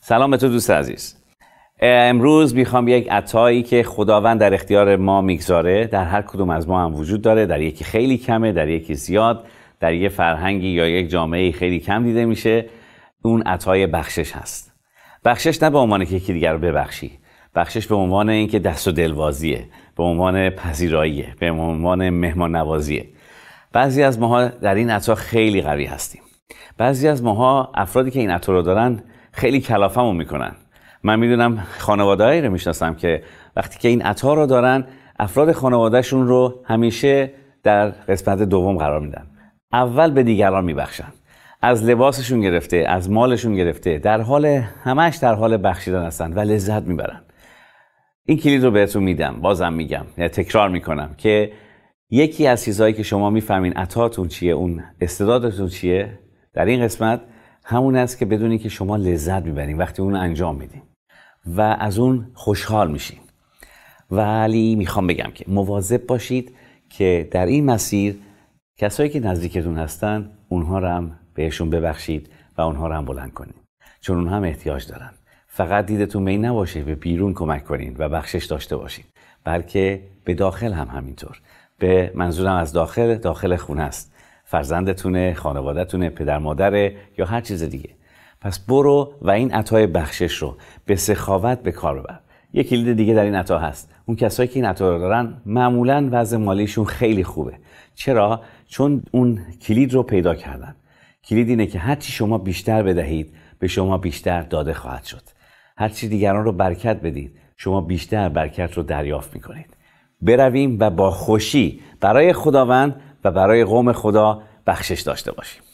سلام به تو دوست عزیز امروز میخوام یک عطایی که خداوند در اختیار ما میگذاره در هر کدوم از ما هم وجود داره در یکی خیلی کمه در یکی زیاد در یک فرهنگی یا یک جامعه خیلی کم دیده میشه اون عطای بخشش هست بخشش نه به عنوان که یکی دیگر رو ببخشی بخشش به عنوان اینکه دست و دلوازیه به عنوان پذیراییه به عنوان مهمان نوازیه بعضی از ماها در این عطا خیلی قوی هستیم بعضی از ماها افرادی که این عطا رو دارن خیلی کلافمون میکنن من میدونم خانواده رو میشناسم که وقتی که این عطا رو دارن افراد خانوادهشون رو همیشه در قسمت دوم قرار میدن اول به دیگران میبخشن از لباسشون گرفته از مالشون گرفته در حال همش در حال بخشیدن هستن و لذت میبرن این کلید رو بهتون میدم بازم میگم یعنی تکرار میکنم که یکی از چیزهایی که شما میفهمین عطاتون چیه اون استعدادتون چیه در این قسمت همون است که بدونی که شما لذت میبرین وقتی اون انجام میدین و از اون خوشحال میشین ولی میخوام بگم که مواظب باشید که در این مسیر کسایی که نزدیکتون هستن اونها رو هم بهشون ببخشید و اونها رو هم بلند کنید چون اونها هم احتیاج دارن فقط دیدتون می نباشه به بیرون کمک کنین و بخشش داشته باشین بلکه به داخل هم همینطور به منظورم از داخل داخل خونه است فرزندتونه خانوادهتونه پدر مادره یا هر چیز دیگه پس برو و این عطای بخشش رو به سخاوت به کار ببر یه کلید دیگه در این عطا هست اون کسایی که این عطا رو دارن معمولا وضع مالیشون خیلی خوبه چرا چون اون کلید رو پیدا کردن کلید اینه که هرچی شما بیشتر بدهید به شما بیشتر داده خواهد شد هر هرچی دیگران رو برکت بدید شما بیشتر برکت رو دریافت می کنید برویم و با خوشی برای خداوند و برای قوم خدا بخشش داشته باشیم